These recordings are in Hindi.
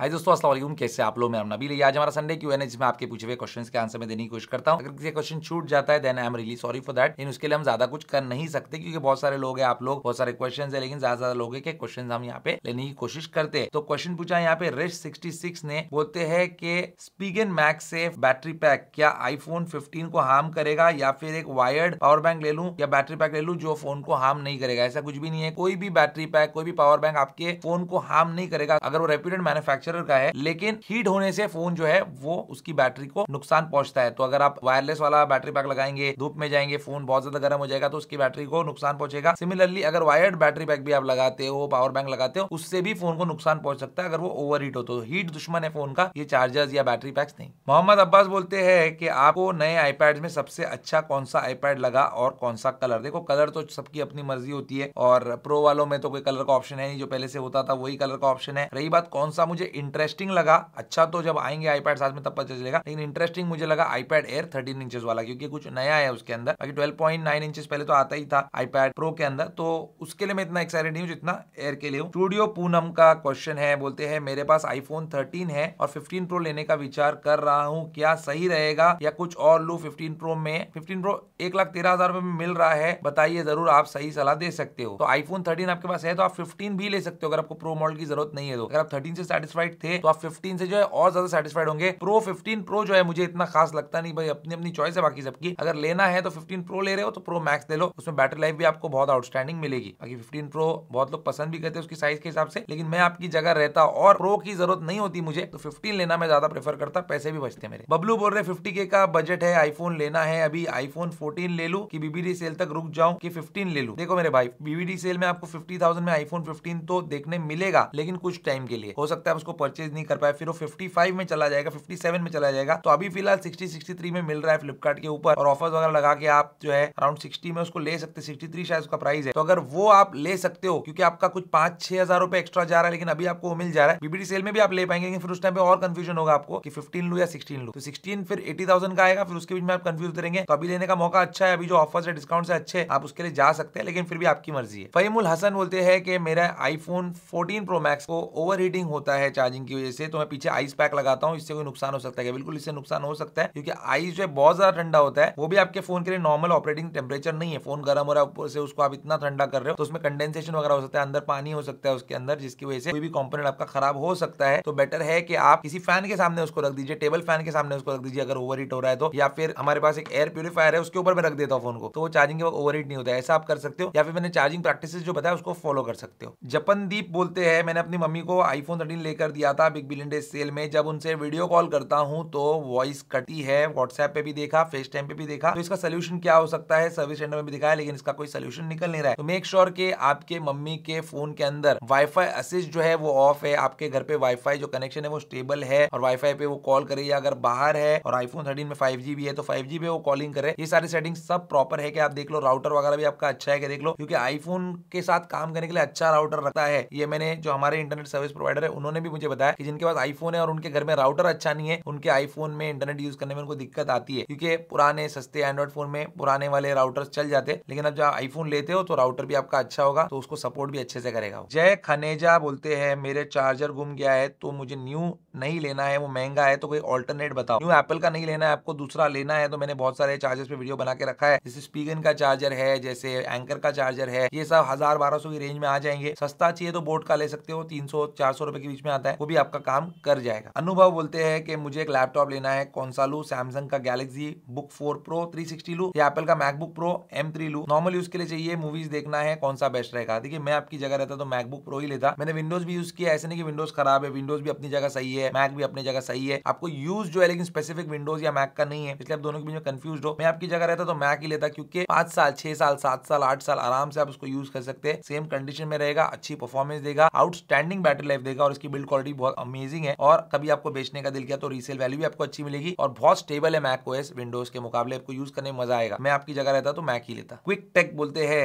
हाय दोस्तों अस्सलाम कैसे आप लोग मैं नबी आज हमारा संडे क्यू एन जिसमें आपके पूछे हुए क्वेश्चन के आंसर में देने की कोशिश करता हूँ अगर किसी क्वेश्चन छूट जाता है then I am really sorry for that इन उसके लिए हम ज्यादा कुछ कर नहीं सकते क्योंकि बहुत सारे लोग हैं आप लोग बहुत सारे क्वेश्चन है लेकिन ज्यादा ज्यादा लोगों के क्वेश्चन हम यहाँ पे लेने की कोशिश करते हैं तो क्वेश्चन पूछा यहाँ पे रेस सिक्सटी ने बोलते है कि स्पीगन मैक से बैटरी पैक क्या आईफोन फिफ्टीन को हार्म करेगा या फिर एक वायर्ड पावर बैंक ले लू या बैटरी पैक ले लू जो फोन को हार्म नहीं करेगा ऐसा कुछ भी नहीं है कोई भी बैटरी पैक कोई भी पावर बैंक आपके फोन को हार्म नहीं करेगा अगर वो रेप्यूटेड मैनुफेक्चर मैन्युफैक्चरर का है लेकिन हीट होने से फोन जो है वो उसकी बैटरी को नुकसान पहुंचता है तो अगर आप वायरलेस वाला बैटरी पैक लगाएंगे धूप में जाएंगे फोन बहुत ज्यादा गर्म हो जाएगा तो उसकी बैटरी को नुकसान पहुंचेगा सिमिलरली अगर वायर्ड बैटरी पैक भी आप लगाते हो पावर बैंक लगाते हो उससे भी फोन को नुकसान पहुंच सकता है अगर वो ओवर हीट हो तो हीट दुश्मन है फोन का ये चार्जर्स या बैटरी पैक्स नहीं मोहम्मद अब्बास बोलते हैं कि आपको नए आईपैड में सबसे अच्छा कौन सा आईपैड लगा और कौन सा कलर देखो कलर तो सबकी अपनी मर्जी होती है और प्रो वालों में तो कोई कलर का ऑप्शन है नहीं जो पहले से होता था वही कलर का ऑप्शन है रही बात कौन सा मुझे इंटरेस्टिंग लगा अच्छा तो जब आएंगे आईपैड साथ में तब पता चलेगा लेकिन इंटरेस्टिंग मुझे लगा आईपैड एयर थर्टीन इंचेस वाला क्योंकि कुछ नया है उसके अंदर बाकी ट्वेल्व पॉइंट नाइन इंचेस पहले तो आता ही था आईपैड प्रो के अंदर तो उसके लिए मैं इतना एक्साइटेड नहीं हूँ जितना एयर के लिए स्टूडियो पूनम का क्वेश्चन है बोलते हैं मेरे पास आईफोन थर्टीन है और फिफ्टीन प्रो लेने का विचार कर रहा हूँ क्या सही रहेगा या कुछ और लू फिफ्टीन प्रो में फिफ्टीन प्रो एक लाख तेरह हजार रुपए में मिल रहा है बताइए जरूर आप सही सलाह दे सकते हो तो आईफोन थर्टीन आपके पास है तो आप फिफ्टीन भी ले सकते हो अगर आपको प्रो मॉडल की जरूरत नहीं है तो अगर आप थर्टीन से सेटिस्फाइड सेटिस्फाइड थे तो आप फिफ्टीन से जो है और ज्यादा सेटिस्फाइड होंगे प्रो फिफ्टीन प्रो जो है मुझे इतना खास लगता नहीं भाई अपनी अपनी चॉइस है बाकी सबकी अगर लेना है तो फिफ्टीन प्रो ले रहे हो तो प्रो मैक्स ले लो उसमें बैटरी लाइफ भी आपको बहुत आउटस्टैंडिंग मिलेगी बाकी फिफ्टीन प्रो बहुत लोग पसंद भी करते उसकी साइज के हिसाब से लेकिन मैं आपकी जगह रहता और प्रो की जरूरत नहीं होती मुझे तो फिफ्टीन लेना मैं ज्यादा प्रेफर करता पैसे भी बचते मेरे बबलू बोल रहे फिफ्टी का बजट है आईफोन लेना है अभी आईफोन फोर्टीन ले लू की बीबीडी सेल तक रुक जाऊँ की फिफ्टीन ले लू देखो मेरे भाई बीबीडी सेल में आपको फिफ्टी में आईफोन फिफ्टीन तो देखने मिलेगा लेकिन कुछ टाइम के लिए हो सकता है उसको परचेज नहीं कर पाया फिर वो फिफ्टी फाइव में चला जाएगा फिफ्टी सेवन में चला जाएगा तो अभी फिलहाल सिक्सटी सिक्सटी थ्री में मिल रहा है फ्लिपकार्ट के ऊपर और ऑफर्स वगैरह लगा के आप जो है अराउंड सिक्सटी में उसको ले सकते सिक्सटी थ्री शायद उसका प्राइस है तो अगर वो आप ले सकते हो क्योंकि आपका कुछ पांच छह हजार रुपए एक्स्ट्रा जा रहा है लेकिन अभी आपको मिल जा रहा है बीबीडी सेल में भी आप ले पाएंगे लेकिन फिर उस टाइम पे और कंफ्यूजन होगा आपको कि फिफ्टीन लू या सिक्सटीन लू तो सिक्सटीन फिर एटी थाउजेंड का आएगा फिर उसके बीच में आप कंफ्यूज करेंगे तो अभी लेने का मौका अच्छा है अभी जो ऑफर्स है डिस्काउंट है अच्छे आप उसके लिए जा सकते हैं लेकिन फिर भी आपकी मर्जी है फहीमुल हसन बोलते हैं कि मेरा आईफोन फोर्टीन प्रो मैक्स को ओवर होता है चार्जिंग की वजह से तो मैं पीछे आइस पैक लगाता हूँ इससे कोई नुकसान हो सकता है बिल्कुल इससे नुकसान हो सकता है क्योंकि आइस जो है बहुत ज्यादा ठंडा होता है वो भी आपके फोन के लिए नॉर्मल ऑपरेटिंग टेम्परेचर नहीं है फोन गर्म हो रहा है ऊपर से उसको आप इतना ठंडा कर रहे हो तो उसमें कंडेंसेशन वगैरह हो सकता है अंदर पानी हो सकता है उसके अंदर जिसकी वजह से कोई भी कॉम्पोनेट आपका खराब हो सकता है तो बेटर है कि आप किसी फैन के सामने उसको रख दीजिए टेबल फैन के सामने उसको रख दीजिए अगर ओवर हो रहा है तो या फिर हमारे पास एक एयर प्योरीफायर है उसके ऊपर मैं रख देता हूँ फोन को तो वो चार्जिंग के वक्त ओवर नहीं होता ऐसा आप कर सकते हो या फिर मैंने चार्जिंग प्रैक्टिस जो बताया उसको फॉलो कर सकते हो जपन दीप बोलते हैं मैंने अपनी मम्मी को आईफोन थर्टीन लेकर कर दिया था बिग बिलियन डे सेल में जब उनसे वीडियो कॉल करता हूं तो वॉइस कटी है व्हाट्सएप पे भी देखा फेस टाइम पे भी देखा तो इसका सोल्यूशन क्या हो सकता है सर्विस सेंटर में भी दिखाया लेकिन इसका कोई सोल्यूशन निकल नहीं रहा है तो मेक श्योर के आपके मम्मी के फोन के अंदर वाईफाई असिस्ट जो है वो ऑफ है आपके घर पे वाईफाई जो कनेक्शन है वो स्टेबल है और वाईफाई पे वो कॉल करे या अगर बाहर है और आईफोन थर्टीन में फाइव भी है तो फाइव जी पे वो कॉलिंग करे ये सारी सेटिंग सब प्रॉपर है कि आप देख लो राउटर वगैरह भी आपका अच्छा है कि देख लो क्योंकि आईफोन के साथ काम करने के लिए अच्छा राउटर रखता है ये मैंने जो हमारे इंटरनेट सर्विस प्रोवाइडर है उन्होंने भी मुझे बताया कि जिनके पास आईफोन है और उनके घर में राउटर अच्छा नहीं है उनके आईफोन में इंटरनेट यूज करने में उनको दिक्कत आती है क्योंकि पुराने सस्ते एंड्रॉइड फोन में पुराने वाले राउटर चल जाते लेकिन अब जब आईफोन लेते हो तो राउटर भी आपका अच्छा होगा तो उसको सपोर्ट भी अच्छे से करेगा जय खनेजा बोलते हैं मेरे चार्जर गुम गया है तो मुझे न्यू नहीं लेना है वो महंगा है तो कोई ऑल्टरनेट बताओ न्यू एप्पल का नहीं लेना है आपको दूसरा लेना है तो मैंने बहुत सारे चार्जर्स पे वीडियो बना के रखा है जैसे स्पीगन का चार्जर है जैसे एंकर का चार्जर है ये सब हजार बारह सौ की रेंज में आ जाएंगे सस्ता चाहिए तो बोट का ले सकते हो तीन सौ चार सौ रुपए के बीच में आता है वो भी आपका काम कर जाएगा अनुभव बोलते हैं कि मुझे एक लैपटॉप लेना है कौन सा लू सैमसंग का Galaxy book four pro three sixty लू या एप्पल का मैकबुक प्रो एम थ्री लू नॉर्मल यूज के लिए चाहिए मूवीज देखना है कौन सा बेस्ट रहेगा देखिए मैं आपकी जगह रहता तो मैकबुक प्रो ही लेता मैंने विंडोज भी यूज किया ऐसे नहीं कि विंडोज खराब है विंडोज भी अपनी जगह सही है है मैक भी अपनी जगह सही है आपको यूज जो है लेकिन स्पेसिफिक विंडोज या मैक का नहीं है इसलिए आप दोनों के बीच में कंफ्यूज हो मैं आपकी जगह रहता तो मैक ही लेता क्योंकि पांच साल छह साल सात साल आठ साल आराम से आप उसको यूज कर सकते हैं सेम कंडीशन में रहेगा अच्छी परफॉर्मेंस देगा आउटस्टैंडिंग बैटरी लाइफ देगा और इसकी बिल्ड क्वालिटी बहुत अमेजिंग है और कभी आपको बेचने का दिल किया तो रीसेल वैल्यू भी आपको अच्छी मिलेगी और बहुत स्टेबल है मैक ओएस विंडोज के मुकाबले आपको यूज करने में मजा आएगा मैं आपकी जगह रहता तो मैक ही लेता क्विक टेक बोलते हैं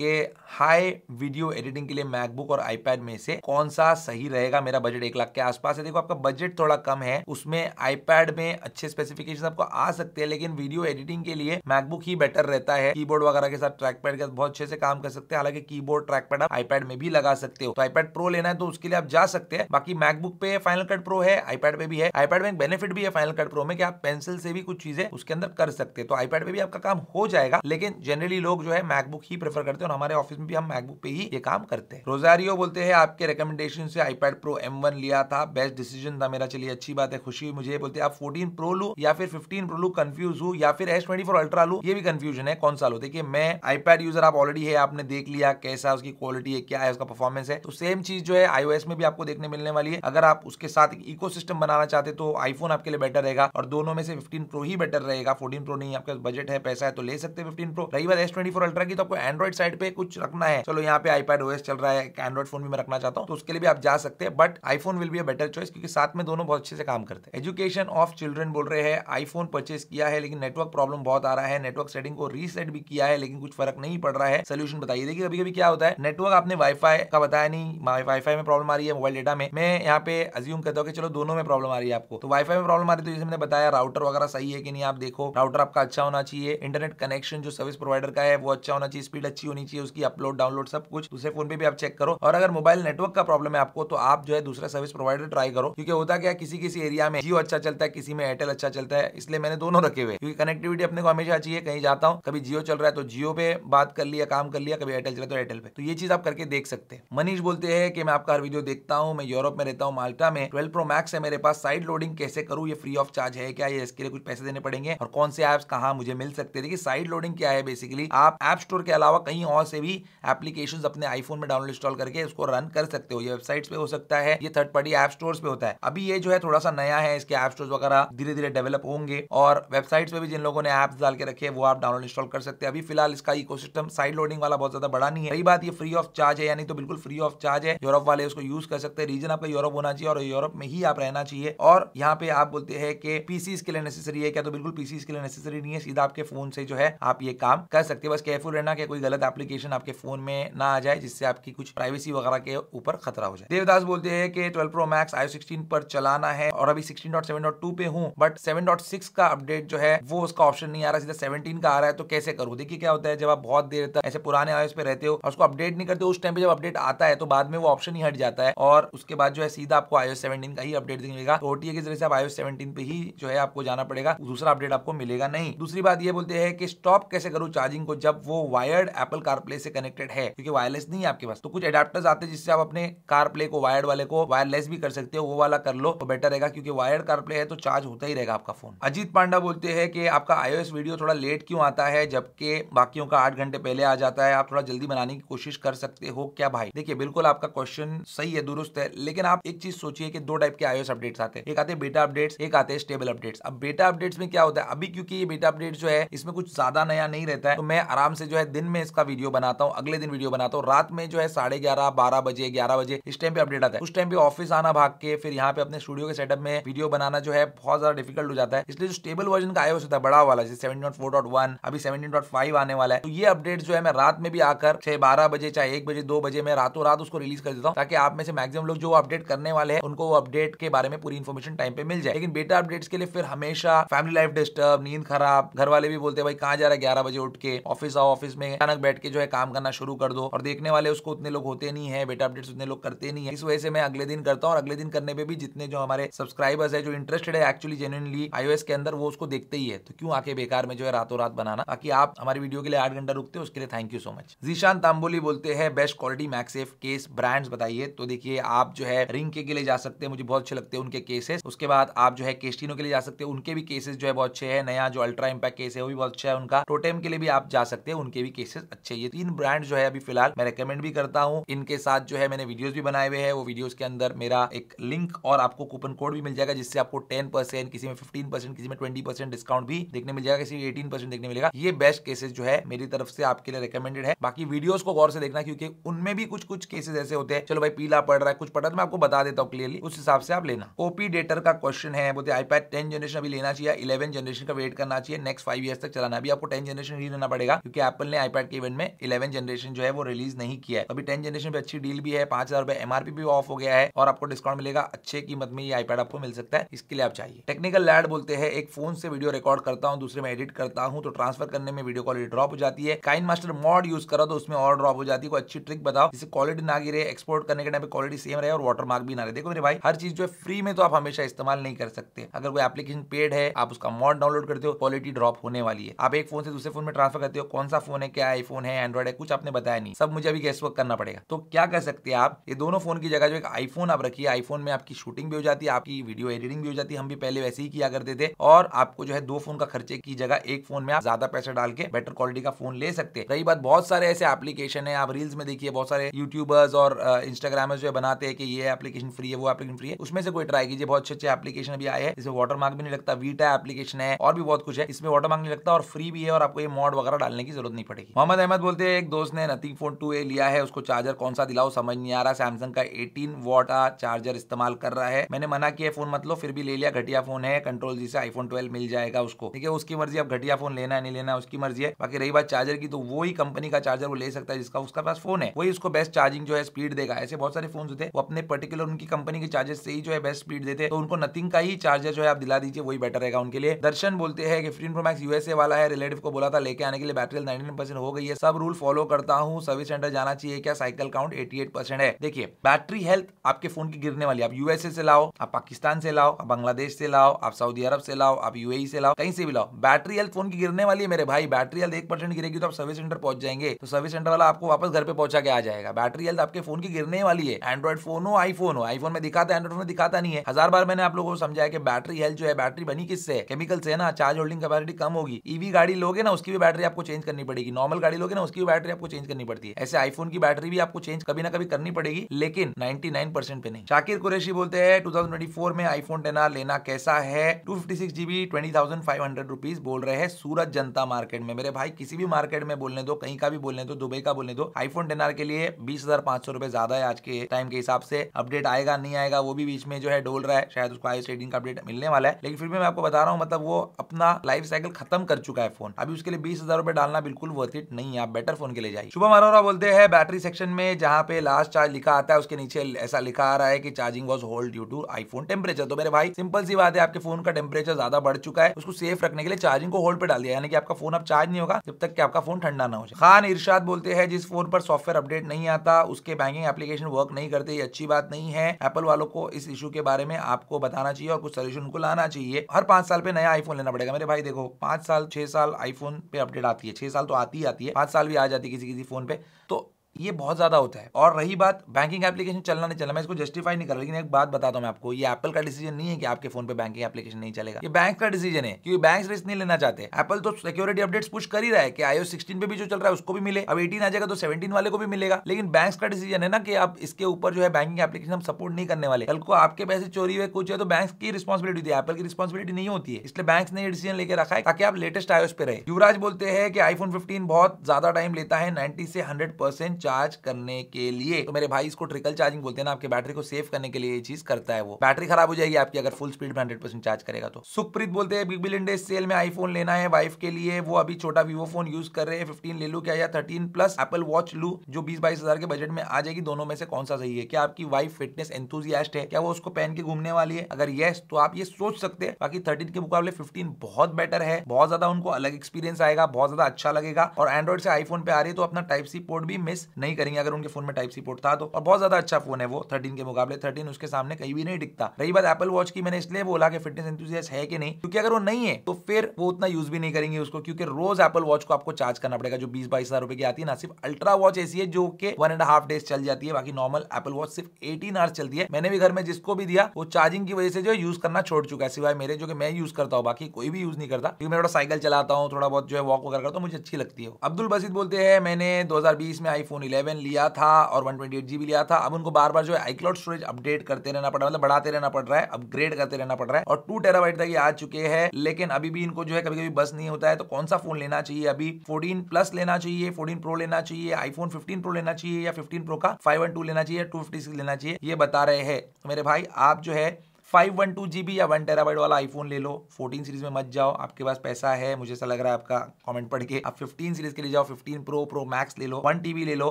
कि हाई वीडियो एडिटिंग के लिए मैकबुक और आईपैड में से कौन सा सही रहेगा मेरा बजट एक लाख के आसपास है देखो आपका बजट थोड़ा कम है उसमें आईपैड में अच्छे स्पेसिफिकेशन आपको आ सकते हैं लेकिन वीडियो एडिटिंग के लिए मैकबुक ही बेटर रहता है कीबोर्ड वगैरह के साथ ट्रैक पैड के साथ बहुत अच्छे से काम कर सकते हैं हालांकि कीबोर्ड ट्रैक पैड आप आईपैड में भी लगा सकते हो तो आईपैड प्रो लेना है तो उसके लिए आप जा सकते हैं बाकी मैकबुक पे फाइनल कट प्रो है आईपैड पे भी है आईपैड में एक बेनिफिट भी है फाइनल कट प्रो में कि आप पेंसिल से भी कुछ चीजें उसके अंदर कर सकते हैं तो आईपैड पे भी आपका काम हो जाएगा लेकिन जनरली लोग जो है मैकबुक ही प्रेफर करते हैं और हमारे ऑफिस में भी हम मैकबुक पे ही ये काम करते हैं रोजारियो बोलते हैं आपके रिकमेंडेशन से आईपैड प्रो एम लिया था बेस्ट डिसीजन था मेरा चलिए अच्छी बात है खुशी मुझे बोलते आप फोर्टीन प्रो लू या फिर फिफ्टीन प्रो लू कंफ्यूज हूँ या फिर एस ट्वेंटी अल्ट्रा लू ये भी कंफ्यूजन है कौन सा लो देखिए मैं आईपैड यूजर आप ऑलरेडी है आपने देख लिया कैसा उसकी क्वालिटी है क्या है उसका परफॉर्मेंस है तो सेम चीज जो है आईओएस में भी आपको देखने मिलने वाली है अगर आप उसके साथ इको बनाना चाहते तो आईफोन आपके लिए बेटर रहेगा और दोनों में से फिफ्टीन प्रो ही बेटर रहेगा फोर्टीन प्रो नहीं आपका बजट है पैसा है तो ले सकते हैं फिफ्टीन प्रो रही बात एस ट्वेंटी फोर अल्ट्रा की तो आपको एंड्रॉइड साइड पे कुछ रखना है चलो यहाँ पे आईपैड ओएस चल रहा है एंड्रॉइड फोन भी मैं रखना चाहता हूँ तो उसके लिए भी आप जा सकते हैं but iPhone will be a better choice क्योंकि साथ में दोनों बहुत अच्छे से काम करते हैं एजुकेशन ऑफ चिल्ड्रन बोल रहे हैं आईफोन परचेस किया है लेकिन नेटवर्क प्रॉब्लम बहुत आ रहा है नेटवर्क सेटिंग को रीसेट भी किया है लेकिन कुछ फर्क नहीं पड़ रहा है सोल्यूशन बताइए देखिए कभी कभी क्या होता है नेटवर्क आपने वाईफाई का बताया नहीं वाईफाई में प्रॉब्लम आ रही है मोबाइल डेटा में मैं यहाँ पे अज्यूम करता हूँ कि चलो दोनों में प्रॉब्लम आ रही है आपको तो वाईफाई में प्रॉब्लम आ रही है तो जैसे मैंने बताया राउटर वगैरह सही है कि नहीं आप देखो राउटर आपका अच्छा होना चाहिए इंटरनेट कनेक्शन जो सर्विस प्रोवाइडर का है वो अच्छा होना चाहिए स्पीड अच्छी होनी चाहिए उसकी अपलोड डाउनलोड सब कुछ दूसरे फोन पे भी आप चेक करो और अगर मोबाइल नेटवर्क का प्रॉब्लम है आपको तो आप जो है दूसरा सर्विस प्रोवाइडर ट्राई करो क्योंकि होता क्या किसी किसी एरिया में जियो अच्छा चलता है किसी में एयरटेल अच्छा चलता है इसलिए मैंने दोनों रखे हुए क्योंकि कनेक्टिविटी अपने को हमेशा चाहिए कहीं जाता हूँ कभी जियो चल रहा है तो जियो पे बात कर लिया काम कर लिया कभी एयरटेल चला तो एयरटेल पे तो ये चीज आप करके देख सकते हैं मनीष बोलते हैं कि मैं आपका हर वीडियो देखता हूँ मैं यूरोप में रहता हूँ माल्टा में ट्वेल्व प्रो मैक्स है मेरे पास साइड लोडिंग कैसे करूँ ये फ्री ऑफ चार्ज है क्या ये इसके लिए कुछ पैसे देने पड़ेंगे और कौन से एप्स कहाँ मुझे मिल सकते हैं देखिए साइड लोडिंग क्या है बेसिकली आप एप स्टोर के अलावा कहीं कहीं और से भी एप्लीकेशन अपने आईफोन में डाउनलोड इंस्टॉल करके उसको रन कर सकते हो ये वेबसाइट्स पे हो सकता है ये थर्ड पार्टी एप स्टोर पे होता है अभी ये जो है थोड़ा सा नया है इसके एप स्टोर वगैरह धीरे धीरे डेवलप होंगे और वेबसाइट्स पे भी जिन लोगों ने एप्स डाल के रखे वो आप डाउनलोड इंस्टॉल कर सकते हैं अभी फिलहाल इसका इकोसिस्टम साइड लोडिंग वाला बहुत ज्यादा बड़ा नहीं है रही बात ये फ्री ऑफ चार्ज है यानी तो बिल्कुल फ्री ऑफ चार्ज है यूरोप वाले उसको यूज कर सकते हैं रीजन आपका यूरोप होना चाहिए और यूरोप में ही आप रहना चाहिए और यहाँ पे आप बोलते हैं कि पीसी के लिए नेसेसरी है क्या तो बिल्कुल पीसी के लिए नेसेसरी नहीं है सीधा आपके फोन से जो है आप ये काम कर सकते हैं बस केयरफुल रहना कि कोई गलत आप एप्लीकेशन आपके फोन में ना आ जाए जिससे आपकी कुछ प्राइवेसी वगैरह के ऊपर खतरा हो जाए देवदास बोलते हैं कि twelve pro max iOS sixteen पर चलाना है और अभी sixteen dot seven dot two पे हूँ बट सेवन डॉट सिक्स का अपडेट जो है वो उसका ऑप्शन नहीं आ रहा सीधा सेवनटीन का आ रहा है तो कैसे करूँ देखिए क्या होता है जब आप बहुत देर तक ऐसे पुराने आयोज पे रहते हो और उसको अपडेट नहीं करते उस टाइम पे जब अपडेट आता है तो बाद में वो ऑप्शन ही हट जाता है और उसके बाद जो है सीधा आपको आयो सेवनटीन का ही अपडेट मिलेगा तो ओटीए के जरिए आप आयो सेवनटीन पे ही जो है आपको जाना पड़ेगा दूसरा अपडेट आपको मिलेगा नहीं दूसरी बात ये बोलते हैं कि स्टॉप कैसे करूँ चार्जिंग को जब वो वायर्ड एप्पल कारप्ले से कनेक्टेड है क्योंकि वायरलेस नहीं है आपके पास तो कुछ एडाप्टर आते हैं जिससे आप अपने कारप्ले को वायर्ड वाले को वायरलेस भी कर सकते हो वो वाला कर लो तो बेटर रहेगा क्योंकि वायर्ड कारप्ले है तो चार्ज होता ही रहेगा आपका फोन अजीत पांडा बोलते हैं कि आपका आईओ वीडियो थोड़ा लेट क्यों आता है जबकि बाकियों का आठ घंटे पहले आ जाता है आप थोड़ा जल्दी बनाने की कोशिश कर सकते हो क्या भाई देखिए बिल्कुल आपका क्वेश्चन सही है दुरुस्त है लेकिन आप एक चीज सोचिए कि दो टाइप के आईओएस अपडेट्स आते हैं एक आते हैं बेटा अपडेट्स एक आते हैं स्टेबल अपडेट्स अब बेटा अपडेट्स में क्या होता है अभी क्योंकि ये बेटा अपडेट जो है इसमें कुछ ज्यादा नया नहीं रहता है तो मैं आराम से जो है दिन में इसका वीडियो बनाता हूँ अगले दिन वीडियो बनाता हूँ रात में जो है साढ़े ग्यारह बारह बजे ग्यारह बजे इस टाइम पे अपडेट आता है उस टाइम पे ऑफिस आना भाग के फिर यहाँ पे अपने स्टूडियो के सेटअप में वीडियो बनाना जो है बहुत ज्यादा डिफिकल्ट हो जाता है इसलिए जो स्टेबल वर्जन का आयोजन होता है बड़ा वाला जैसे सेवन अभी सेवनटीन आने वाला है तो ये अपडेट जो है मैं रात में भी आकर छह बारह बजे चाहे एक बजे दो बजे मैं रातों रात उसको रिलीज कर देता हूँ ताकि आप में से मैक्सिमम लोग जो अपडेट करने वाले हैं उनको अपडेट के बारे में पूरी इन्फॉर्मेशन टाइम पे मिल जाए लेकिन बेटा अपडेट्स के लिए फिर हमेशा फैमिली लाइफ डिस्टर्ब नींद खराब घर वाले भी बोलते हैं भाई कहाँ जा रहा है ग्यारह बजे उठ के ऑफिस आओ ऑफिस में अचानक बैठ के के जो है काम करना शुरू कर दो और देखने वाले उसको उतने लोग होते नहीं है बेटा अपडेट्स उतने लोग करते नहीं है इस वजह से मैं अगले दिन करता हूँ और अगले दिन करने पे भी जितने जो हमारे सब्सक्राइबर्स है जो इंटरेस्टेड है एक्चुअली जेन्यनली आईओएस के अंदर वो उसको देखते ही है तो क्यों आके बेकार में जो है रातों रात बनाना बाकी आप हमारी वीडियो के लिए आठ घंटा रुकते हो उसके लिए thank you so much Zeeshan Tamboli बोलते हैं best quality MagSafe case brands बताइए तो देखिए आप जो है रिंग के, के लिए जा सकते हैं मुझे बहुत अच्छे लगते हैं उनके केसेस उसके बाद आप जो है केस्टिनो के लिए जा सकते हैं उनके भी केसेस जो है बहुत अच्छे हैं नया जो अल्ट्रा इम्पैक्ट केस है वो भी बहुत अच्छा है उनका टोटेम के लिए भी आप जा सकते हैं उनके भी केसेस अच्छे ये तीन ब्रांड जो है अभी फिलहाल मैं रिकमेंड भी करता हूँ इनके साथ जो है मैंने वीडियोज भी बनाए हुए हैं वो वीडियोज के अंदर मेरा एक लिंक और आपको कूपन कोड भी मिल जाएगा जिससे आपको टेन परसेंट किसी में फिफ्टीन परसेंट किसी में ट्वेंटी परसेंट डिस्काउंट भी देखने मिल जाएगा किसी एटीन परसेंट देखने मिलेगा ये बेस्ट केसेस जो है मेरी तरफ से आपके लिए रिकमेंडेड है बाकी वीडियो को गौर से देखना क्योंकि उनमें भी कुछ कुछ केसेस ऐसे होते हैं चलो भाई पीला पड़ रहा है कुछ पड़ा तो मैं आपको बता देता हूँ क्लियरली उस हिसाब से आप लेना ओपी डेटर का क्वेश्चन है बोलते आईपैड टेन जनरेशन अभी लेना चाहिए इलेवन जनरेशन का वेट करना चाहिए नेक्स्ट फाइव ईयर तक चलाना अभी आपको टेन जनरेशन ही लेना पड़ेगा क्योंकि एप्पल ने आईपैड के इवेंट में इलेवन जनरेशन जो है वो रिलीज नहीं किया है अभी टेन जनरेशन पे अच्छी डील भी है पांच हजार रुपए एमआरपी भी ऑफ हो गया है और आपको डिस्काउंट मिलेगा अच्छे कीमत में ये आईपैड आपको मिल सकता है इसके लिए आप चाहिए टेक्निकल लैड बोलते हैं एक फोन से वीडियो रिकॉर्ड करता हूँ दूसरे में एडिट करता हूँ तो ट्रांसफर करने में वीडियो क्वालिटी ड्रॉप हो जाती है काइन मास्टर मॉड यूज करो तो उसमें और ड्रॉप हो जाती है कोई अच्छी ट्रिक बताओ जिससे क्वालिटी ना गिरे एक्सपोर्ट करने के टाइम पे क्वालिटी सेम रहे और वाटर मार्क भी ना रहे देखो मेरे भाई हर चीज जो है फ्री में तो आप हमेशा इस्तेमाल नहीं कर सकते अगर कोई एप्लीकेशन पेड है आप उसका मॉड डाउनलोड करते हो क्वालिटी ड्रॉप होने वाली है आप एक फोन से दूसरे फोन में ट्रांसफर करते हो कौन सा फोन है क्या आईफोन है है एंड्रॉइड है कुछ आपने बताया नहीं सब मुझे अभी गैस वर्क करना पड़ेगा तो क्या कर सकते हैं आप ये दोनों फोन की जगह जो एक आईफोन आप रखिए आईफोन में आपकी शूटिंग भी हो जाती है आपकी वीडियो एडिटिंग भी हो जाती है हम भी पहले वैसे ही किया करते थे और आपको जो है दो फोन का खर्चे की जगह एक फोन में आप ज्यादा पैसा डाल के बेटर क्वालिटी का फोन ले सकते हैं रही बात बहुत सारे ऐसे एप्लीकेशन है आप रील्स में देखिए बहुत सारे यूट्यूबर्स और इंस्टाग्रामर्स जो बनाते हैं कि ये एप्लीकेशन फ्री है वो एप्लीकेशन फ्री है उसमें से कोई ट्राई कीजिए बहुत अच्छे अच्छे एप्लीकेशन भी आए हैं इसमें वाटर मार्क भी नहीं लगता वीटा एप्लीकेशन है और भी बहुत कुछ है इसमें वाटर मार्क नहीं लगता और फ्री भी है और आपको ये मॉड वगैरह डालने की जरूरत नहीं पड़ेगी मोहम्मद अहमद अहमद बोलते हैं एक दोस्त ने नथिंग फोन टू ए लिया है उसको चार्जर कौन सा दिलाओ समझ नहीं आ रहा सैमसंग का एटीन वॉट चार्जर इस्तेमाल कर रहा है मैंने मना किया फोन मतलब फिर भी ले लिया घटिया फोन है कंट्रोल जी से आईफोन ट्वेल्व मिल जाएगा उसको ठीक है उसकी मर्जी अब घटिया फोन लेना है नहीं लेना उसकी मर्जी है बाकी रही बात चार्जर की तो वही कंपनी का चार्जर वो ले सकता है जिसका उसका पास फोन है वही उसको बेस्ट चार्जिंग जो है स्पीड देगा ऐसे बहुत सारे फोन होते हैं वो अपने पर्टिकुलर उनकी कंपनी के चार्जर से ही जो है बेस्ट स्पीड देते हैं तो उनको नथिंग का ही चार्जर जो है आप दिला दीजिए वही बेटर रहेगा उनके लिए दर्शन बोलते हैं फिफ्टीन प्रो मैक्स यूएसए वाला है रिलेटिव को बोला था लेके आने के लिए बैटरी नाइनटीन हो गई है सब रूल फॉलो करता हूँ सर्विस सेंटर जाना चाहिए क्या cycle count eighty eight percent है देखिए बैटरी हेल्थ आपके फोन की गिरने वाली आप यूएसए से लाओ आप पाकिस्तान से लाओ आप बांग्लादेश से लाओ आप सऊदी अरब से लाओ आप यूए e से लाओ कहीं से भी लाओ बैटरी हेल्थ फोन की गिरने वाली है मेरे भाई बैटरी हेल्थ एक परसेंट गिरेगी तो आप सर्विस सेंटर पहुंच जाएंगे तो सर्विस सेंटर वाला आपको वापस घर पे पहुंचा के आ जाएगा बैटरी हेल्थ आपके फोन की गिरने वाली है एंड्रॉइड फोन हो आईफोन हो आईफोन में दिखाता है एंड्रॉइड में दिखाता नहीं है हजार बार मैंने आप लोगों को समझाया कि बैटरी हेल्थ जो है बैटरी बनी किससे केमिकल से है ना चार्ज होल्डिंग कैपेसिटी कम होगी ईवी e गाड़ी लोगे ना उसकी भी बैटरी आपको चेंज करनी पड़ेगी नॉर्मल गाड़ी लोगे ना उसकी बैटरी आपको चेंज करनी पड़ती है ऐसे आईफोन की बैटरी भी आपको चेंज कभी ना कभी करनी पड़ेगी लेकिन 99% पे नहीं शाकिर कुरेशी बोलते हैं टू में आईफोन 10R लेना कैसा है टू फिफ्टी सिक्स बोल रहे हैं सूरत जनता मार्केट में मेरे भाई किसी भी मार्केट में बोलने दो कहीं का भी बोलने दो दुबई का बोलने दो आईफोन 10R के लिए बीस हजार पांच सौ रुपए ज्यादा है आज के टाइम के हिसाब से अपडेट आएगा नहीं आएगा वो भी बीच में जो है डोल रहा है शायद उसको आई रेटिंग का अपडेट मिलने वाला है लेकिन फिर भी मैं आपको बता रहा हूँ मतलब वो अपना लाइफ साइकिल खत्म कर चुका है फोन अभी उसके लिए बीस हजार रुपए डालना बिल्कुल वर्थ इट नहीं है आप बेटर फोन के लिए जाइए शुभम अरोरा बोलते हैं बैटरी सेक्शन में जहाँ पे लास्ट चार्ज लिखा आता है उसके नीचे ऐसा लिखा आ रहा है कि charging was hold due to iPhone temperature तो मेरे भाई सिंपल सी बात है आपके फोन का टेम्परेचर ज्यादा बढ़ चुका है उसको सेफ रखने के लिए चार्जिंग को होल्ड पर डाल दिया यानी कि आपका फोन अब चार्ज नहीं होगा जब तक कि आपका फोन ठंडा ना हो जाए खान इर्शाद बोलते हैं जिस फोन पर सॉफ्टवेयर अपडेट नहीं आता उसके बैंकिंग एप्लीकेशन वर्क नहीं करते ये अच्छी बात नहीं है एप्पल वालों को इस इशू के बारे में आपको बताना चाहिए और कुछ सोल्यूशन उनको लाना चाहिए हर पांच साल पे नया आईफोन लेना पड़ेगा मेरे भाई देखो पांच साल छह साल आईफोन पे अपडेट आती है छह साल तो आती ही आती है पांच साल भी आ जाती किसी किसी फ़ोन पे तो ये बहुत ज़्यादा होता है और रही बात बैंकिंग एप्लीकेशन चलना नहीं चलना मैं इसको जस्टिफाई नहीं कर रहा लेकिन एक बात बताता हूं मैं आपको ये एप्पल का डिसीजन नहीं है कि आपके फोन पे बैंकिंग एप्लीकेशन नहीं चलेगा ये बैंक का डिसीजन है क्योंकि बैंक रिस्क नहीं लेना चाहते एप्पल तो सिक्योरिटी अपडेट पुश कर ही रहा है कि आईओ सिक्सटीन पे भी जो चल रहा है उसको भी मिले अब एटीन आ जाएगा तो सेवेंटीन वाले को भी मिलेगा लेकिन बैंक का डिसीजन है ना कि आप इसके ऊपर जो है बैंकिंग एप्लीकेशन हम सपोर्ट नहीं करने वाले कल को आपके पैसे चोरी हुए कुछ है तो बैंक की रिस्पॉसिबिलिटी होती है एप्पल की रिस्पॉसिबिलिटी नहीं होती है इसलिए बैंक ने यह डिसीजन लेकर रखा है ताकि आप लेटेस्ट आयोस पे रहे युवराज बोलते हैं कि आईफोन फिफ्टीन बहुत ज्यादा टाइम लेता है नाइन्टी से हंड्रेड परसेंट चार्ज करने के लिए तो मेरे भाई इसको ट्रिकल चार्जिंग बोलते हैं ना आपके बैटरी को सेव करने के लिए ये चीज करता है वो बैटरी खराब हो जाएगी आपकी अगर फुल स्पीड में हंड्रेड चार्ज करेगा तो सुखप्रीत बोलते हैं बिग बिल डे सेल में आईफोन लेना है वाइफ के लिए वो अभी छोटा वीवो फोन यूज कर रहे हैं फिफ्टीन ले लू क्या या थर्टीन प्लस एप्पल वॉच लू जो बीस बाईस हजार के बजट में आ जाएगी दोनों में से कौन सा सही है क्या आपकी वाइफ फिटनेस एंथुजियास्ट है क्या वो उसको पहन के घूमने वाली है अगर येस तो आप ये सोच सकते हैं बाकी थर्टीन के मुकाबले फिफ्टीन बहुत बेटर है बहुत ज्यादा उनको अलग एक्सपीरियंस आएगा बहुत ज्यादा अच्छा लगेगा और एंड्रॉइड से आईफोन पे आ रही है तो अपना टाइप सी पोर्ट भी मिस नहीं करेंगे अगर उनके फोन में टाइप सी पोर्ट था तो और बहुत ज्यादा अच्छा फोन है वो थर्टीन के मुकाबले थर्टीन उसके सामने कहीं भी नहीं दिखता रही बात एपल वॉच की मैंने इसलिए बोला कि फिटनेस इंथ्यूजियास्ट है कि नहीं क्योंकि अगर वो नहीं है तो फिर वो उतना यूज भी नहीं करेंगे उसको क्योंकि रोज एपल वॉच को आपको चार्ज करना पड़ेगा जो बीस बाईस हजार रुपए की आती है ना सिर्फ अल्ट्रा वॉच ऐसी है जो कि वन एंड हाफ डेज चल जाती है बाकी नॉर्मल एपल वॉच सिर्फ एटीन आवर्स चलती है मैंने भी घर में जिसको भी दिया वो चार्जिंग की वजह से जो यूज करना छोड़ चुका है सिवाय मेरे जो कि मैं यूज करता हूँ बाकी कोई भी यूज नहीं करता क्योंकि मैं थोड़ा साइकिल चलाता हूँ थोड़ा बहुत जो है वॉक वगैरह करता हूँ मुझे अच्छी लगती है अब्दुल बसीद बोलते हैं मैंने दो में आईफोन आईफोन 11 लिया था और 128 जीबी लिया था अब उनको बार बार जो है आई क्लाउड स्टोरेज अपडेट करते रहना पड़ रहा है मतलब बढ़ाते रहना पड़ रहा है अपग्रेड करते रहना पड़ रहा है और टू टेराबाइट तक ये आ चुके हैं लेकिन अभी भी इनको जो है कभी कभी बस नहीं होता है तो कौन सा फोन लेना चाहिए अभी फोर्टीन प्लस लेना चाहिए फोर्टीन प्रो लेना चाहिए आईफोन फिफ्टीन प्रो लेना चाहिए या फिफ्टीन प्रो का फाइव लेना चाहिए टू लेना चाहिए ये बता रहे हैं तो मेरे भाई आप जो है five one two G B या वन टेराबाइट वाला आईफोन ले लो फोर्टीन सीरीज में मत जाओ आपके पास पैसा है मुझे ऐसा लग रहा है आपका कमेंट पढ़ के आप फिफ्टीन सीरीज के लिए जाओ फिफ्टीन प्रो प्रो मैक्स ले लो वन टीबी ले लो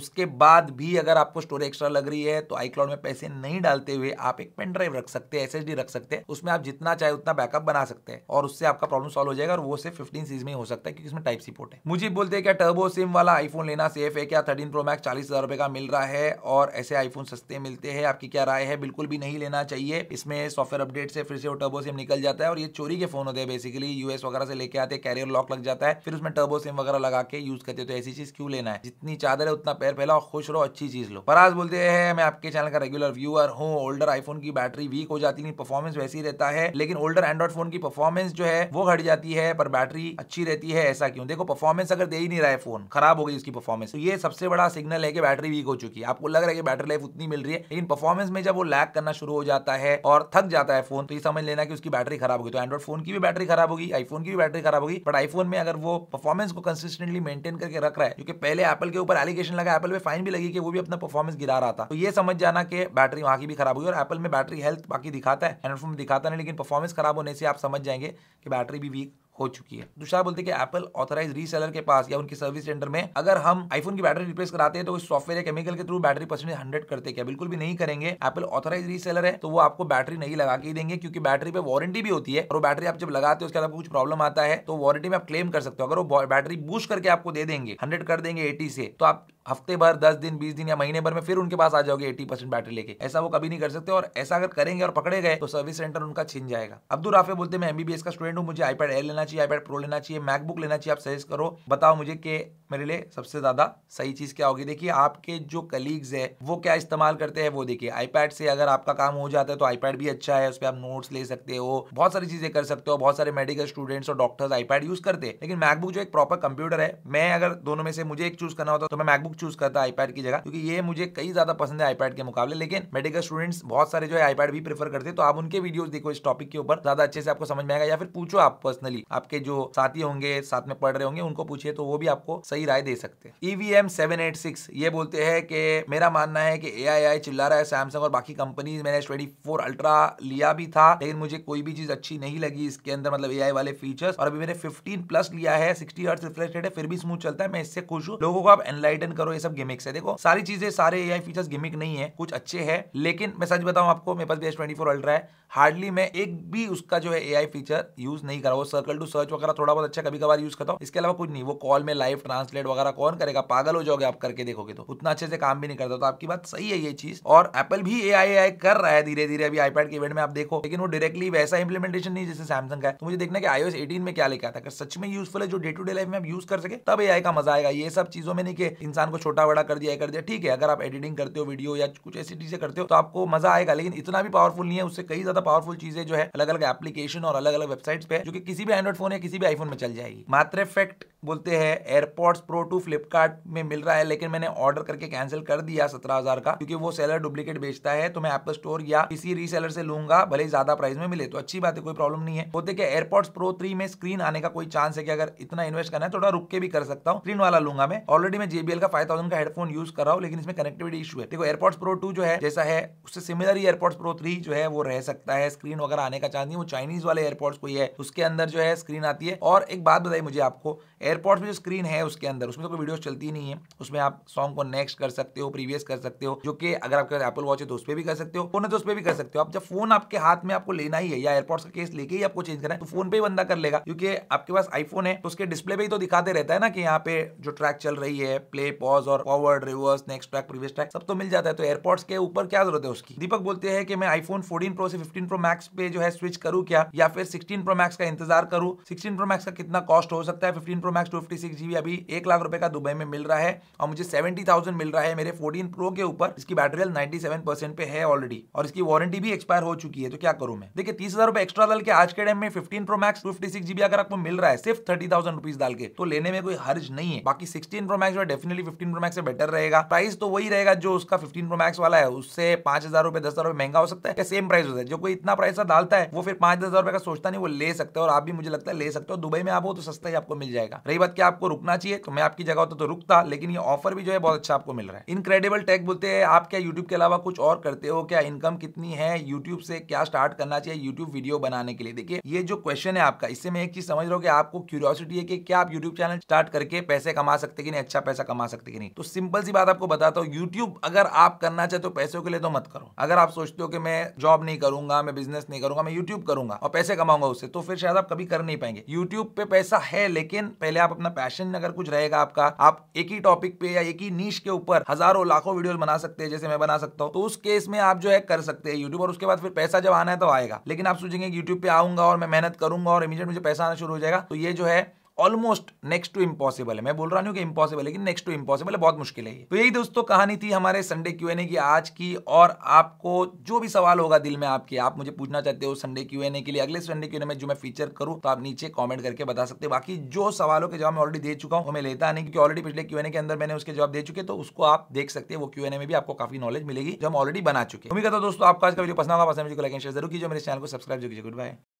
उसके बाद भी अगर आपको स्टोरेज एक्स्ट्रा लग रही है तो आई क्लाउड में पैसे नहीं डालते हुए आप एक पेन ड्राइव रख सकते हैं एस रख सकते हैं उसमें आप जितना चाहे उतना बैकअप बना सकते हैं और उससे आपका प्रॉब्लम सॉल्व हो जाएगा और वो सिर्फ फिफ्टीन सीरीज में हो सकता है क्योंकि उसमें टाइप सीपोर्ट है मुझे बोलते हैं क्या टर्बो सिम वाला आईफोन लेना सेफ है क्या थर्टीन प्रो मैक्स चालीस हजार रुपए का मिल रहा है और ऐसे आईफोन सस्ते मिलते हैं आपकी क्या राय है बिल्कुल भी नहीं लेना चाहिए इसमें है सॉफ्टवेयर अपडेट से फिर से वो टर्बो सिम निकल जाता है और ये चोरी के फोन होते हैं बेसिकली यूएस वगैरह से लेके आते हैं कैरियर लॉक लग जाता है फिर उसमें टर्बो सिम वगैरह लगा के यूज करते हैं तो ऐसी चीज क्यों लेना है जितनी चादर है उतना पैर फैलाओ खुश रहो अच्छी चीज लो पर आज बोलते हैं मैं आपके चैनल का रेगुलर व्यूअर हूँ ओल्डर आईफोन की बैटरी वीक हो जाती नहीं परफॉर्मेंस वैसी रहता है लेकिन ओल्डर एंड्रॉइड फोन की परफॉर्मेंस जो है वो घट जाती है पर बैटरी अच्छी रहती है ऐसा क्यों देखो परफॉर्मेंस अगर दे ही नहीं रहा है फोन खराब हो गई उसकी परफॉर्मेंस तो ये सबसे बड़ा सिग्नल है कि बैटरी वीक हो चुकी है आपको लग रहा है कि बैटरी लाइफ उतनी मिल रही है लेकिन परफॉर्मेंस में जब वो लैक करना शुरू हो जाता है और थक जाता है फोन तो ये समझ लेना कि उसकी बैटरी खराब होगी तो एंड्रॉइड फोन की भी बैटरी खराब होगी आईफोन की भी बैटरी खराब होगी बट आईफोन में अगर वो परफॉर्मेंस को कंसिस्टेंटली मेंटेन करके रख रहा है क्योंकि पहले एप्पल के ऊपर एलिगेशन लगा एप्पल में फाइन भी लगी कि वो भी अपना परफॉर्मेंस गिरा रहा था तो ये समझ जाना कि बैटरी वहां की भी खराब होगी और एप्पल में बैटरी हेल्थ बाकी दिखाता है एंड्रॉइड फोन दिखाता नहीं लेकिन परफॉर्मेंस खराब होने से आप समझ जाएंगे कि बैटरी भी वीक हो चुकी है दूसरा बोलते कि एप्पल ऑथराइज रीसेलर के पास या उनकी सर्विस सेंटर में अगर हम आईफोन की बैटरी रिप्लेस कराते हैं तो सॉफ्टवेयर या केमिकल के थ्रू बैटरी परसेंटेज हंड्रेड करते क्या बिल्कुल भी नहीं करेंगे एप्पल ऑथराइज रीसेलर है तो वो आपको बैटरी नहीं लगा के देंगे क्योंकि बैटरी पे वारंटी भी होती है और वो बैटरी आप जब लगाते हो उसके बाद कुछ प्रॉब्लम आता है तो वारंटी में आप क्लेम कर सकते हो अगर वो बैटरी बूस्ट करके आपको दे देंगे हंड्रेड कर देंगे एटी से तो आप हफ्ते भर दस दिन बीस दिन या महीने भर में फिर उनके पास आ जाओगे एटी परसेंट बैटरी लेके ऐसा वो कभी नहीं कर सकते और ऐसा अगर करेंगे और पकड़े गए तो सर्विस सेंटर उनका छिन जाएगा अब्दुल राफे बोलते मैं एमबीबीएस का स्टूडेंट हूँ मुझे आईपैड एयर लेना चाहिए आईपैड प्रो लेना चाहिए मैकबुक लेना चाहिए आप सजेस्ट करो बताओ मुझे कि मेरे लिए सबसे ज्यादा सही चीज क्या होगी देखिए आपके जो कलीग्स है वो क्या इस्तेमाल करते हैं वो देखिए आईपैड से अगर आपका काम हो जाता है तो आईपैड भी अच्छा है उस पर आप नोट्स ले सकते हो बहुत सारी चीजें कर सकते हो बहुत सारे मेडिकल स्टूडेंट्स और डॉक्टर्स आईपैड यूज करते हैं लेकिन मैकबुक जो एक प्रॉपर कंप्यूटर है मैं अगर दोनों में से मुझे एक चूज करना होता तो मैं मैकबुक चूज करता आईपैड की जगह क्योंकि ये मुझे कई ज्यादा पसंद है आईपैड के मुकाबले लेकिन मेडिकल स्टूडेंट्स बहुत सारे जो है आईपैड भी प्रेफर करते हैं तो आप उनके वीडियो देखो इस टॉपिक के ऊपर ज्यादा अच्छे से आपको समझ में आएगा या फिर पूछो आप पर्सनली आपके जो साथी होंगे साथ में पढ़ रहे होंगे उनको पूछिए तो वो भी आपको सही राय दे सकते हैं ईवीएम सेवन एट सिक्स ये बोलते हैं कि मेरा मानना है कि ए आई आई चिल्ला रहा है सैमसंग और बाकी कंपनी मैंने ट्वेंटी फोर अल्ट्रा लिया भी था लेकिन मुझे कोई भी चीज अच्छी नहीं लगी इसके अंदर मतलब ए वाले फीचर्स और अभी मैंने फिफ्टीन प्लस लिया है सिक्सटी हर्ट्स रिफ्रेश रेट है फिर भी स्मूथ चलता है मैं इससे खुश हूँ लोगों को आप एनलाइटन करो ये सब गिमिक्स है देखो सारी चीजें सारे ए फीचर्स गिमिक नहीं है कुछ अच्छे है लेकिन मैं सच बताऊँ आपको मेरे पास भी एस ट्वेंटी फोर अल्ट्रा है हार्डली मैं एक भी उसका जो है ए फीचर यूज नहीं करा वो सर्कल टू सर्च वगैरह थोड़ा बहुत अच्छा कभी कभार यूज करता हूँ इसके अलावा कुछ नहीं वो कॉल में लाइव ट्रांसलेट वगैरह कौन करेगा पागल हो जाओगे आप करके देखोगे तो उतना अच्छे से काम भी नहीं करता तो आपकी बात सही है ये चीज और एप्पल भी ए आई कर रहा है धीरे धीरे अभी आईपैड के इवेंट में आप देखो लेकिन वो डायरेक्टली वैसा इंप्लीमेंटेशन नहीं जैसे सैमसंग का है तो मुझे देखना कि आईओएस 18 में क्या लेकर आता अगर सच में यूजफुल है जो डे टू डे लाइफ में आप यूज कर सके तब ए का मजा आएगा ये सब चीजों में नहीं कि इंसान को छोटा बड़ा कर दिया कर दिया ठीक है अगर आप एडिटिंग करते हो वीडियो या कुछ ऐसी चीजें करते हो तो आपको मजा आएगा लेकिन इतना भी पावरफुल नहीं है उससे कई ज्यादा पावरफुल चीजें जो है अलग अलग एप्लीकेशन और अलग अलग वेबसाइट पे जो कि किसी भी एंड्रॉइड स्मार्टफोन है किसी भी आईफोन में चल जाएगी मात्र इफेक्ट बोलते हैं एयरपोर्ट्स प्रो टू फ्लिपकार्ट में मिल रहा है लेकिन मैंने ऑर्डर करके कैंसिल कर दिया सत्रह हजार का क्योंकि वो सेलर डुप्लीकेट बेचता है तो मैं एप्पल स्टोर या किसी रीसेलर से लूंगा भले ही ज्यादा प्राइस में मिले तो अच्छी बात है कोई प्रॉब्लम नहीं है बोलते कि एयरपोर्ट्स प्रो थ्री में स्क्रीन आने का कोई चांस है कि अगर इतना इन्वेस्ट करना है थोड़ा रुक के भी कर सकता हूँ स्क्रीन वाला लूंगा मैं ऑलरेडी मैं जेबीएल का फाइव थाउजेंड का हेडफोन यूज कर रहा हूँ लेकिन इसमें कनेक्टिविटी इशू है देखो एयरपोर्ट्स प्रो टू जो है जैसा है उससे सिमिलर ही एयरपोर्ट्स प्रो थ्री जो है वो रह सकता है स्क्रीन वगैरह आने का चांस नहीं वो चाइनीज वाले एयरपोर्ट्स कोई है उसके अंदर जो है बढ़िया स्क्रीन आती है और एक बात बताइए मुझे आपको एयरपोर्ट में जो स्क्रीन है उसके अंदर उसमें तो कोई वीडियोस चलती नहीं है उसमें आप सॉन्ग को नेक्स्ट कर सकते हो प्रीवियस कर सकते हो जो कि अगर आपके एप्पल वॉच है तो उस पर भी कर सकते हो फोन है तो उस पर भी कर सकते हो आप जब फोन आपके हाथ में आपको लेना ही है या एयरपोर्ट का केस लेके ही आपको चेंज करना है तो फोन पे ही बंदा कर लेगा क्योंकि आपके पास आईफोन है तो उसके डिस्प्ले पे ही तो दिखाते रहता है ना कि यहाँ पे जो ट्रैक चल रही है प्ले पॉज और forward reverse next track previous track सब तो मिल जाता है तो एयरपोर्ट्स के ऊपर क्या जरूरत है उसकी दीपक बोलते हैं कि मैं आईफोन फोर्टीन प्रो से फिफ्टीन प्रो मैक्स पे जो है स्विच करूँ क्या या फिर सिक्सटीन प्रो मैक्स का इंतजार करूँ करूं सिक्सटीन प्रो मैक्स का कितना कॉस्ट हो सकता है fifteen pro max two fifty अभी एक लाख रुपए का दुबई में मिल रहा है और मुझे सेवेंटी थाउजेंड मिल रहा है मेरे फोर्टीन प्रो के ऊपर इसकी battery health ninety seven percent पे है ऑलरेडी और इसकी वारंटी भी एक्सपायर हो चुकी है तो क्या करूँ मैं देखिए तीस हजार रुपए एक्स्ट्रा डाल के आज के टाइम में fifteen pro max two fifty अगर आपको मिल रहा है सिर्फ थर्टी थाउजेंड डाल के तो लेने में कोई हर्ज नहीं है बाकी sixteen pro max definitely fifteen pro max से बेटर रहेगा प्राइस तो वही रहेगा जो उसका फिफ्टीन प्रो मैक्स वाला है उससे पांच हजार रुपए दस हजार रुपए महंगा हो सकता है सेम प्राइस होता है जो कोई इतना प्राइस डालता है वो फिर पांच दस हजार रुपए का सोचता नहीं वो ले सकता है और आप भी मुझे सकता है ले सकते हो दुबई में आप हो तो सस्ता ही आपको मिल जाएगा रही बात क्या आपको रुकना चाहिए तो मैं आपकी जगह होता तो, तो रुकता लेकिन ये ऑफर भी जो है बहुत अच्छा आपको मिल रहा है इनक्रेडिबल टेक बोलते हैं आप क्या यूट्यूब के अलावा कुछ और करते हो क्या इनकम कितनी है यूट्यूब से क्या स्टार्ट करना चाहिए यूट्यूब वीडियो बनाने के लिए देखिए ये जो क्वेश्चन है आपका इससे मैं एक चीज समझ रहा हूँ कि आपको क्यूरियोसिटी है कि क्या आप यूट्यूब चैनल स्टार्ट करके पैसे कमा सकते कि नहीं अच्छा पैसा कमा सकते कि नहीं तो सिंपल सी बात आपको बताता हूँ यूट्यूब अगर आप करना चाहते हो तो पैसों के लिए तो मत करो अगर आप सोचते हो कि मैं जॉब नहीं करूंगा मैं बिजनेस नहीं करूंगा मैं यूट्यूब करूंगा और पैसे कमाऊंगा उससे तो फिर शायद आप कभी कर नहीं पाएंगे यूट्यूब पे पैसा है लेकिन पहले आप अपना पैशन अगर कुछ रहेगा आपका आप एक ही टॉपिक पे या एक ही नीच के ऊपर हजारों लाखों वीडियो बना सकते हैं जैसे मैं बना सकता हूँ तो उस केस में आप जो है कर सकते हैं यूट्यूब और उसके बाद फिर पैसा जब आना है तो आएगा लेकिन आप सोचेंगे यूट्यूब पे आऊंगा और मैं मेहनत करूंगा और इमीजिएट मुझे पैसा आना शुरू हो जाएगा तो ये जो है ऑलमोस्ट नेक्स्ट टू इम्पॉसिबल है मैं बोल रहा हूँ कि इम्पॉसिबल लेकिन नेक्स्ट टू इम्पॉसिबल है बहुत मुश्किल है तो यही दोस्तों कहानी थी हमारे संडे क्यू एन ए की आज की और आपको जो भी सवाल होगा दिल में आपके आप मुझे पूछना चाहते हो संडे क्यू एन ए के लिए अगले संडे क्यू एन ए में जो मैं फीचर करूँ तो आप नीचे कॉमेंट करके बता सकते हैं बाकी जो सवालों के जवाब मैं ऑलरेडी दे चुका हूँ मैं लेता नहीं क्योंकि ऑलरेडी पिछले क्यू एन ए के अंदर मैंने उसके जवाब दे चुके तो उसको आप देख सकते हैं वो क्यू एन ए में भी आपको काफी नॉलेज मिलेगी जो हम ऑलरेडी बना चुके उम्मीद करता दोस्तों आपका आज का वीडियो पसंद होगा पसंद मुझे लाइक शेयर जरूर कीजिए मेरे चैनल को सब्सक्राइब जरूर कीजिए गुड बाय